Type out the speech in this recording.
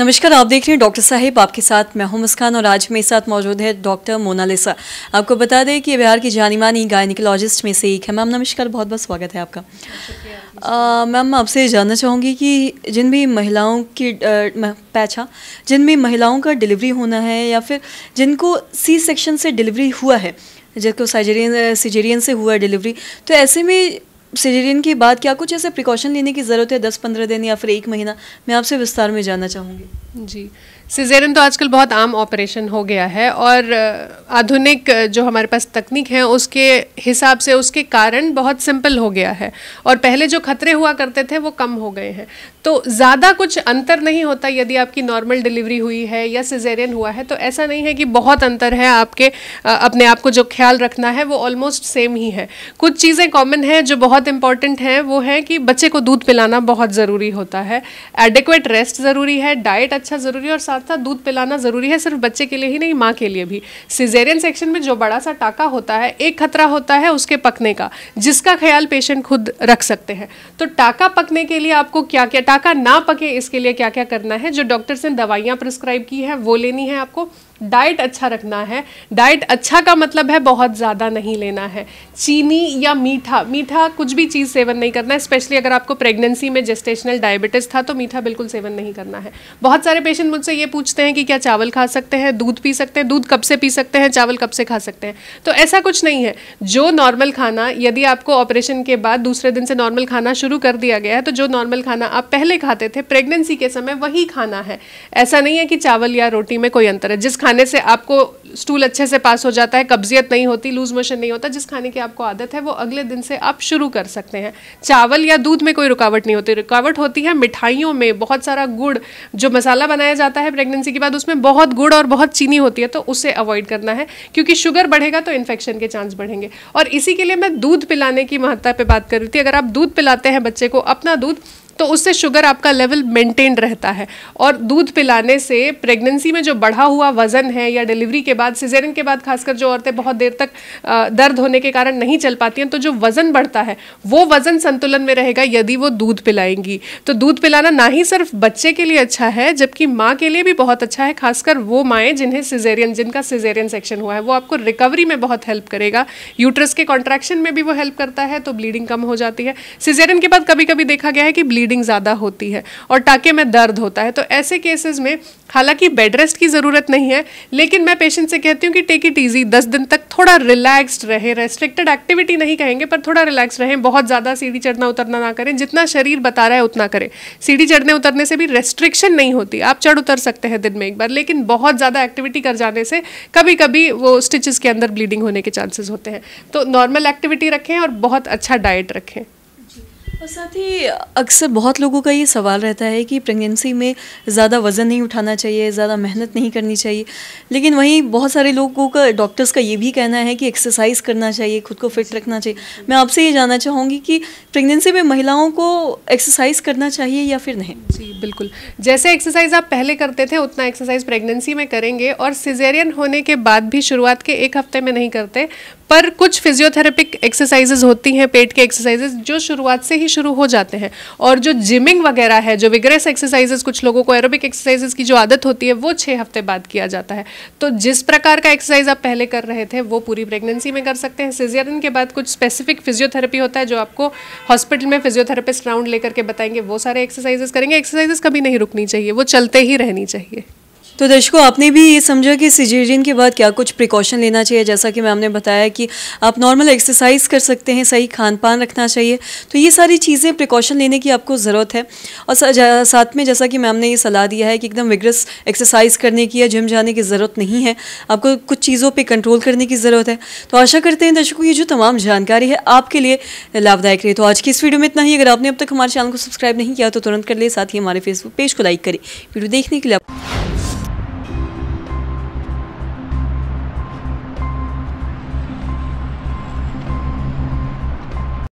नमस्कार आप देख रहे हैं डॉक्टर साहब आपके साथ मैं हूं मुस्कान और आज मेरे साथ मौजूद है डॉक्टर मोनालिसा आपको बता दें कि बिहार की जानी मानी गायनिकोलॉजिस्ट में से एक है मैम नमस्कार बहुत बहुत स्वागत है आपका मैम आपसे जानना चाहूँगी कि जिन भी महिलाओं की पैछा जिन भी महिलाओं का डिलीवरी होना है या फिर जिनको सी सेक्शन से डिलीवरी हुआ है जिसको सर्जरियन सर्जरियन से हुआ डिलीवरी तो ऐसे में सिजेरियन की बात क्या कुछ ऐसे प्रिकॉशन लेने की ज़रूरत है दस पंद्रह दिन या फिर एक महीना मैं आपसे विस्तार में जानना चाहूँगी जी सिजेरन तो आजकल बहुत आम ऑपरेशन हो गया है और आधुनिक जो हमारे पास तकनीक है उसके हिसाब से उसके कारण बहुत सिंपल हो गया है और पहले जो खतरे हुआ करते थे वो कम हो गए हैं तो ज़्यादा कुछ अंतर नहीं होता यदि आपकी नॉर्मल डिलीवरी हुई है या सिजेरियन हुआ है तो ऐसा नहीं है कि बहुत अंतर है आपके अपने आप को जो ख्याल रखना है वो ऑलमोस्ट सेम ही है कुछ चीज़ें कॉमन हैं जो बहुत इंपॉर्टेंट हैं वो हैं कि बच्चे को दूध पिलाना बहुत ज़रूरी होता है एडिक्वेट रेस्ट ज़रूरी है डाइट अच्छा ज़रूरी है और साथ साथ दूध पिलाना ज़रूरी है सिर्फ बच्चे के लिए ही नहीं माँ के लिए भी सिजेरियन सेक्शन में जो बड़ा सा टाका होता है एक खतरा होता है उसके पकने का जिसका ख्याल पेशेंट खुद रख सकते हैं तो टाका पकने के लिए आपको क्या क्या टाका ना पके इसके लिए क्या क्या करना है जो डॉक्टर्स ने दवाइयाँ प्रिस्क्राइब की हैं वो लेनी है आपको डाइट अच्छा रखना है डाइट अच्छा का मतलब है बहुत ज़्यादा नहीं लेना है चीनी या मीठा मीठा कुछ भी चीज़ सेवन नहीं करना है स्पेशली अगर आपको प्रेगनेंसी में जेस्टेशनल डायबिटीज़ था तो मीठा बिल्कुल सेवन नहीं करना है बहुत सारे पेशेंट मुझसे ये पूछते हैं कि क्या चावल खा सकते हैं दूध पी सकते हैं दूध कब से पी सकते हैं चावल कब से खा सकते हैं तो ऐसा कुछ नहीं है जो नॉर्मल खाना यदि आपको ऑपरेशन के बाद दूसरे दिन से नॉर्मल खाना शुरू कर दिया गया है तो जो नॉर्मल खाना आप पहले खाते थे प्रेगनेंसी के समय वही खाना है ऐसा नहीं है कि चावल या रोटी में कोई अंतर है जिस खाना खाने से आपको स्टूल अच्छे से पास हो जाता है कब्जियत नहीं होती लूज मोशन नहीं होता जिस खाने की आपको आदत है वो अगले दिन से आप शुरू कर सकते हैं चावल या दूध में कोई रुकावट नहीं होती रुकावट होती है मिठाइयों में बहुत सारा गुड़ जो मसाला बनाया जाता है प्रेगनेंसी के बाद उसमें बहुत गुड़ और बहुत चीनी होती है तो उसे अवॉइड करना है क्योंकि शुगर बढ़ेगा तो इन्फेक्शन के चांस बढ़ेंगे और इसी के लिए मैं दूध पिलाने की महत्ता पर बात कर रही थी अगर आप दूध पिलाते हैं बच्चे को अपना दूध तो उससे शुगर आपका लेवल मेंटेन रहता है और दूध पिलाने से प्रेगनेंसी में जो बढ़ा हुआ वज़न है या डिलीवरी के बाद सिजेरिन के बाद खासकर जो औरतें बहुत देर तक दर्द होने के कारण नहीं चल पाती हैं तो जो वज़न बढ़ता है वो वज़न संतुलन में रहेगा यदि वो दूध पिलाएंगी तो दूध पिलाना ना ही सिर्फ बच्चे के लिए अच्छा है जबकि माँ के लिए भी बहुत अच्छा है खासकर वो माएँ जिन्हें सिजेरियन जिनका सिजेरियन सेक्शन हुआ है वो आपको रिकवरी में बहुत हेल्प करेगा यूट्रस के कॉन्ट्रैक्शन में भी वो हेल्प करता है तो ब्लीडिंग कम हो जाती है सिजेरियन के बाद कभी कभी देखा गया है कि ब्लीड ब्लीडिंग ज़्यादा होती है और टाके में दर्द होता है तो ऐसे केसेस में हालांकि बेड रेस्ट की ज़रूरत नहीं है लेकिन मैं पेशेंट से कहती हूँ कि टेक इट ईजी दस दिन तक थोड़ा रिलैक्सड रहे रेस्ट्रिक्टेड एक्टिविटी नहीं कहेंगे पर थोड़ा रिलैक्स रहें बहुत ज़्यादा सीढ़ी चढ़ना उतरना ना करें जितना शरीर बता रहा है उतना करें सीढ़ी चढ़ने उतरने से भी रेस्ट्रिक्शन नहीं होती आप चढ़ उतर सकते हैं दिन में एक बार लेकिन बहुत ज़्यादा एक्टिविटी कर जाने से कभी कभी वो स्टिचेस के अंदर ब्लीडिंग होने के चांसेस होते हैं तो नॉर्मल एक्टिविटी रखें और बहुत अच्छा डाइट रखें और साथ ही अक्सर बहुत लोगों का ये सवाल रहता है कि प्रेगनेंसी में ज़्यादा वज़न नहीं उठाना चाहिए ज़्यादा मेहनत नहीं करनी चाहिए लेकिन वहीं बहुत सारे लोगों का डॉक्टर्स का ये भी कहना है कि एक्सरसाइज करना चाहिए खुद को फिट रखना चाहिए मैं आपसे ये जानना चाहूँगी कि प्रेगनेंसी में महिलाओं को एक्सरसाइज करना चाहिए या फिर नहीं जी बिल्कुल जैसे एक्सरसाइज आप पहले करते थे उतना एक्सरसाइज प्रेगनेंसी में करेंगे और सिजेरियन होने के बाद भी शुरुआत के एक हफ्ते में नहीं करते पर कुछ फिजियोथेरेपिक एक्सरसाइजेज होती हैं पेट के एक्सरसाइजेज जो शुरुआत से ही शुरू हो जाते हैं और जो जिमिंग वगैरह है जो विग्रेस एक्सरसाइजेस कुछ लोगों को एरोबिक एक्सरसाइजेस की जो आदत होती है वो छः हफ्ते बाद किया जाता है तो जिस प्रकार का एक्सरसाइज आप पहले कर रहे थे वो पूरी प्रेगनेंसी में कर सकते हैं सिजियरन के बाद कुछ स्पेसिफिक फिजियोथेरेपी होता है जो आपको हॉस्पिटल में फिजियोथेरेपिस्ट राउंड लेकर के बताएंगे वो सारे एक्सरसाइजेस करेंगे एक्सरसाइजेस कभी नहीं रुकनी चाहिए वो चलते ही रहनी चाहिए तो दर्शकों आपने भी ये समझा कि सिजेरियन के बाद क्या कुछ प्रिकॉशन लेना चाहिए जैसा कि मैम ने बताया कि आप नॉर्मल एक्सरसाइज कर सकते हैं सही खान पान रखना चाहिए तो ये सारी चीज़ें प्रिकॉशन लेने की आपको ज़रूरत है और साथ में जैसा कि मैम ने ये सलाह दिया है कि एकदम विग्रस एक्सरसाइज करने की या जिम जाने की ज़रूरत नहीं है आपको कुछ चीज़ों पर कंट्रोल करने की ज़रूरत है तो आशा करते हैं दर्शकों ये जो तमाम जानकारी है आपके लिए लाभदायक रही तो आज की इस वीडियो में इतना ही अगर आपने अब तक हमारे चैनल को सब्सक्राइब नहीं किया तो तुरंत कर लिए साथ ही हमारे फेसबुक पेज को लाइक करें वीडियो देखने के लिए